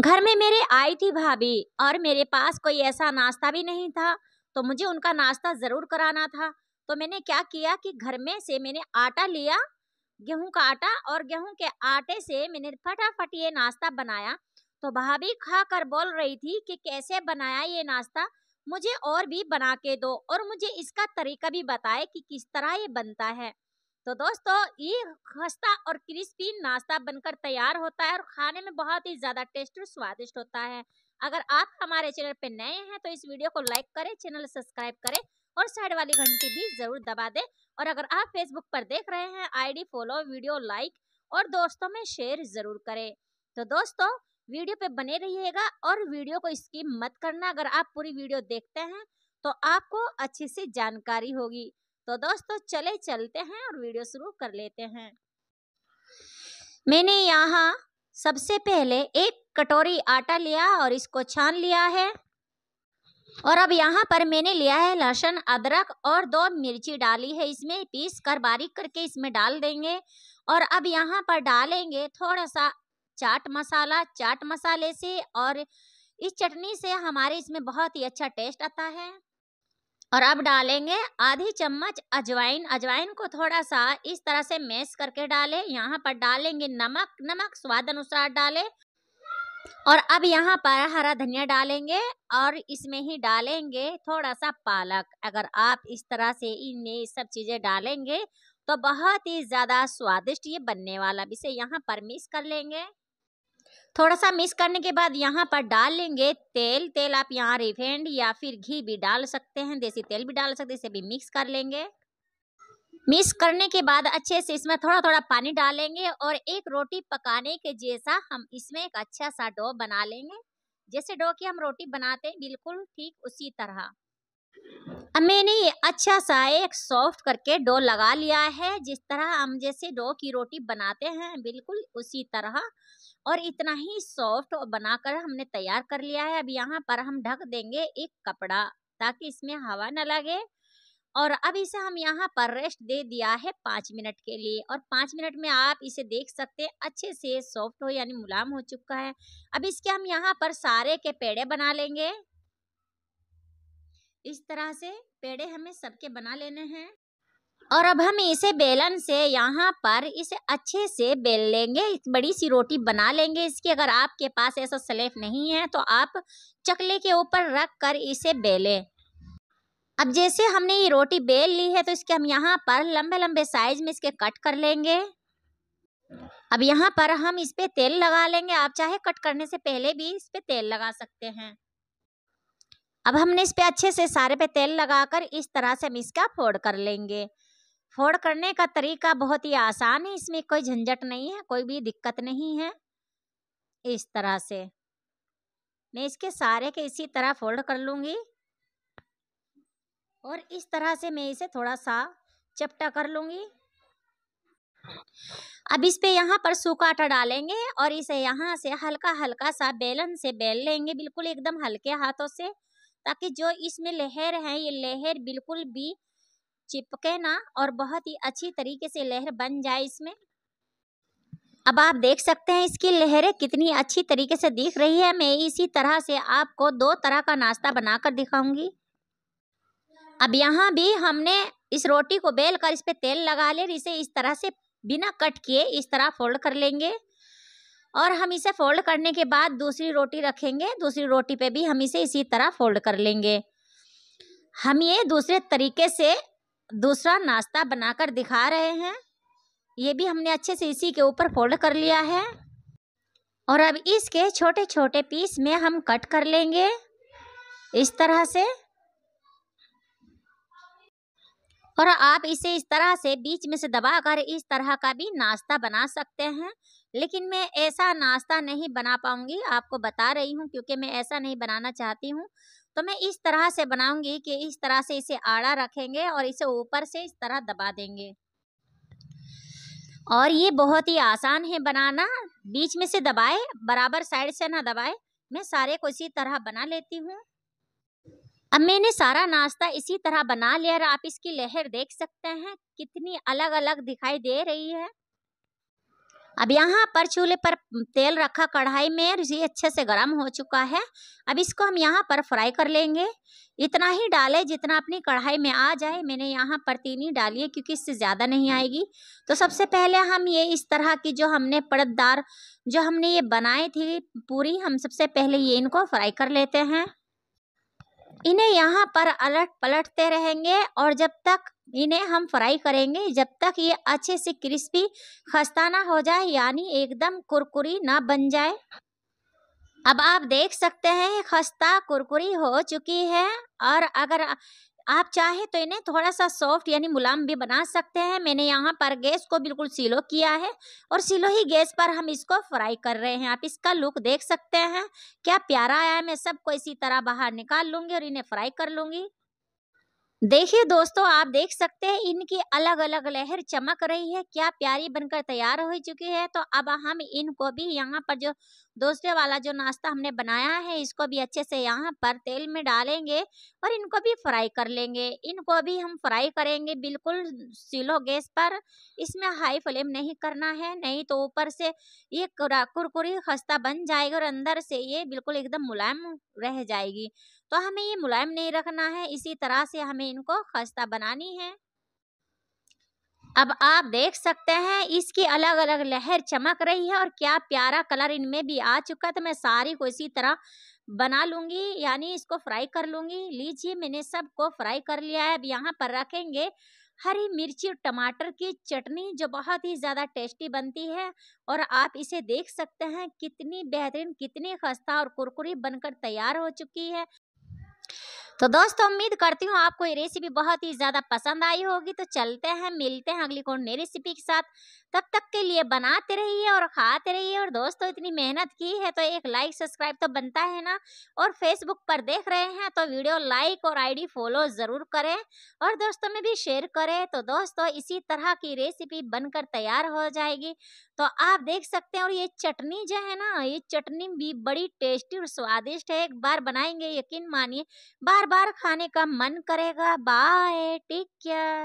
घर में मेरे आई थी भाभी और मेरे पास कोई ऐसा नाश्ता भी नहीं था तो मुझे उनका नाश्ता ज़रूर कराना था तो मैंने क्या किया कि घर में से मैंने आटा लिया गेहूं का आटा और गेहूं के आटे से मैंने फटाफट ये नाश्ता बनाया तो भाभी खा कर बोल रही थी कि कैसे बनाया ये नाश्ता मुझे और भी बना के दो और मुझे इसका तरीका भी बताए कि किस तरह ये बनता है तो दोस्तों ये खस्ता और क्रिस्पी नाश्ता बनकर तैयार होता है और खाने में बहुत ही ज़्यादा टेस्ट और स्वादिष्ट होता है अगर आप हमारे चैनल पर नए हैं तो इस वीडियो को लाइक करें चैनल सब्सक्राइब करें और साइड वाली घंटी भी ज़रूर दबा दें और अगर आप फेसबुक पर देख रहे हैं आईडी फॉलो वीडियो लाइक और दोस्तों में शेयर ज़रूर करें तो दोस्तों वीडियो पे बने रहिएगा और वीडियो को स्किप मत करना अगर आप पूरी वीडियो देखते हैं तो आपको अच्छी सी जानकारी होगी तो दोस्तों चले चलते हैं और वीडियो शुरू कर लेते हैं मैंने यहाँ सबसे पहले एक कटोरी आटा लिया और इसको छान लिया है और अब यहाँ पर मैंने लिया है लहसुन अदरक और दो मिर्ची डाली है इसमें पीस कर बारीक करके इसमें डाल देंगे और अब यहाँ पर डालेंगे थोड़ा सा चाट मसाला चाट मसाले से और इस चटनी से हमारे इसमें बहुत ही अच्छा टेस्ट आता है और अब डालेंगे आधी चम्मच अजवाइन अजवाइन को थोड़ा सा इस तरह से मैश करके डालें यहाँ पर डालेंगे नमक नमक स्वाद अनुसार डालें और अब यहाँ पर हरा धनिया डालेंगे और इसमें ही डालेंगे थोड़ा सा पालक अगर आप इस तरह से इनमें सब चीज़ें डालेंगे तो बहुत ही ज़्यादा स्वादिष्ट ये बनने वाला इसे यहाँ पर मिक्स कर लेंगे थोड़ा सा मिक्स करने के बाद यहाँ पर डाल लेंगे तेल तेल आप यहाँ रिफाइंड या फिर घी भी डाल सकते हैं देसी तेल भी डाल सकते हैं इसे भी मिक्स कर लेंगे मिक्स करने के बाद अच्छे से इसमें थोड़ा थोड़ा पानी डालेंगे और एक रोटी पकाने के जैसा हम इसमें एक अच्छा सा डो बना लेंगे जैसे डो की हम रोटी बनाते हैं बिल्कुल ठीक उसी तरह अब मैंने ये अच्छा सा एक सॉफ्ट करके डो लगा लिया है जिस तरह हम जैसे डो की रोटी बनाते हैं बिल्कुल उसी तरह और इतना ही सॉफ्ट बनाकर हमने तैयार कर लिया है अब यहाँ पर हम ढक देंगे एक कपड़ा ताकि इसमें हवा न लगे और अब इसे हम यहाँ पर रेस्ट दे दिया है पाँच मिनट के लिए और पाँच मिनट में आप इसे देख सकते हैं अच्छे से सॉफ्ट हो यानी मुलायम हो चुका है अब इसके हम यहाँ पर सारे के पेड़े बना लेंगे इस तरह से पेड़े हमें सबके बना लेने हैं और अब हम इसे बेलन से यहाँ पर इसे अच्छे से बेल लेंगे बड़ी सी रोटी बना लेंगे इसकी अगर आपके पास ऐसा सलेफ नहीं है तो आप चकले के ऊपर रख कर इसे बेलें अब जैसे हमने ये रोटी बेल ली है तो इसके हम यहाँ पर लंबे लंबे साइज में इसके कट कर लेंगे अब यहाँ पर हम इस पर तेल लगा लेंगे आप चाहे कट करने से पहले भी इस पर तेल लगा सकते हैं अब हमने इस पर अच्छे से सारे पे तेल लगाकर इस तरह से हम इसका फोड़ कर लेंगे फोड़ करने का तरीका बहुत ही आसान है इसमें कोई झंझट नहीं है कोई भी दिक्कत नहीं है इस तरह से मैं इसके सारे के इसी तरह फोल्ड कर लूँगी और इस तरह से मैं इसे थोड़ा सा चपटा कर लूँगी अब इस पे यहाँ पर सूखा आटा डालेंगे और इसे यहाँ से हल्का हल्का सा बेलन से बेल लेंगे बिल्कुल एकदम हल्के हाथों से ताकि जो इसमें लहर है ये लहर बिल्कुल भी चिपके ना और बहुत ही अच्छी तरीके से लहर बन जाए इसमें अब आप देख सकते हैं इसकी लहरें कितनी अच्छी तरीके से दिख रही है मैं इसी तरह से आपको दो तरह का नाश्ता बनाकर दिखाऊंगी अब यहाँ भी हमने इस रोटी को बेल कर इस पर तेल लगा ले इसे इस तरह से बिना कट किए इस तरह फोल्ड कर लेंगे और हम इसे फोल्ड करने के बाद दूसरी रोटी रखेंगे दूसरी रोटी पे भी हम इसे इसी तरह फोल्ड कर लेंगे हम ये दूसरे तरीके से दूसरा नाश्ता बनाकर दिखा रहे हैं ये भी हमने अच्छे से इसी के ऊपर फोल्ड कर लिया है और अब इसके छोटे छोटे पीस में हम कट कर लेंगे इस तरह से और आप इसे इस तरह से बीच में से दबा कर इस तरह का भी नाश्ता बना सकते हैं लेकिन मैं ऐसा नाश्ता नहीं बना पाऊंगी आपको बता रही हूँ क्योंकि मैं ऐसा नहीं बनाना चाहती हूँ तो मैं इस तरह से बनाऊंगी कि इस तरह से इसे आड़ा रखेंगे और इसे ऊपर से इस तरह दबा देंगे और ये बहुत ही आसान है बनाना बीच में से दबाए बराबर साइड से ना दबाए मैं सारे को इसी तरह बना लेती हूँ अब मैंने सारा नाश्ता इसी तरह बना लिया और आप इसकी लहर देख सकते हैं कितनी अलग अलग दिखाई दे रही है अब यहाँ पर चूल्हे पर तेल रखा कढ़ाई में ये अच्छे से गर्म हो चुका है अब इसको हम यहाँ पर फ्राई कर लेंगे इतना ही डालें जितना अपनी कढ़ाई में आ जाए मैंने यहाँ पर तीनी डाली है क्योंकि इससे ज़्यादा नहीं आएगी तो सबसे पहले हम ये इस तरह की जो हमने पड़तदार जो हमने ये बनाई थी पूरी हम सबसे पहले ये इनको फ्राई कर लेते हैं इन्हें यहाँ पर अलट पलटते रहेंगे और जब तक इन्हें हम फ्राई करेंगे जब तक ये अच्छे से क्रिस्पी खस्ता ना हो जाए यानी एकदम कुरकुरी ना बन जाए अब आप देख सकते हैं खस्ता कुरकुरी हो चुकी है और अगर आप चाहे तो इन्हें थोड़ा सा सॉफ्ट यानी मुलायम भी बना सकते हैं मैंने यहाँ पर गैस को बिल्कुल सिलो किया है और सिलो ही गैस पर हम इसको फ्राई कर रहे हैं आप इसका लुक देख सकते हैं क्या प्यारा आया है मैं सबको इसी तरह बाहर निकाल लूँगी और इन्हें फ्राई कर लूँगी देखिए दोस्तों आप देख सकते हैं इनकी अलग अलग लहर चमक रही है क्या प्यारी बनकर तैयार हो चुकी है तो अब हम इनको भी यहाँ पर जो दोस्ते वाला जो नाश्ता हमने बनाया है इसको भी अच्छे से यहाँ पर तेल में डालेंगे और इनको भी फ्राई कर लेंगे इनको भी हम फ्राई करेंगे बिल्कुल सिलो गैस पर इसमें हाई फ्लेम नहीं करना है नहीं तो ऊपर से ये कुरकुरी खस्ता बन जाएगा और अंदर से ये बिल्कुल एकदम मुलायम रह जाएगी तो हमें ये मुलायम नहीं रखना है इसी तरह से हमें इनको खस्ता बनानी है अब आप देख सकते हैं इसकी अलग अलग लहर चमक रही है और क्या प्यारा कलर इनमें भी आ चुका है तो मैं सारी को इसी तरह बना लूँगी यानी इसको फ्राई कर लूँगी लीजिए मैंने सबको फ्राई कर लिया है अब यहाँ पर रखेंगे हरी मिर्ची और टमाटर की चटनी जो बहुत ही ज़्यादा टेस्टी बनती है और आप इसे देख सकते हैं कितनी बेहतरीन कितनी खस्ता और कुरकुरी बनकर तैयार हो चुकी है तो दोस्तों उम्मीद करती हूँ आपको ये रेसिपी बहुत ही ज़्यादा पसंद आई होगी तो चलते हैं मिलते हैं अगली कौन नई रेसिपी के साथ तब तक के लिए बनाते रहिए और खाते रहिए और दोस्तों इतनी मेहनत की है तो एक लाइक सब्सक्राइब तो बनता है ना और फेसबुक पर देख रहे हैं तो वीडियो लाइक और आईडी फॉलो ज़रूर करें और दोस्तों में भी शेयर करें तो दोस्तों इसी तरह की रेसिपी बनकर तैयार हो जाएगी तो आप देख सकते हैं और ये चटनी जो है ना ये चटनी भी बड़ी टेस्टी और स्वादिष्ट है एक बार बनाएंगे यकीन मानिए बार बार बार खाने का मन करेगा बाय टेक केयर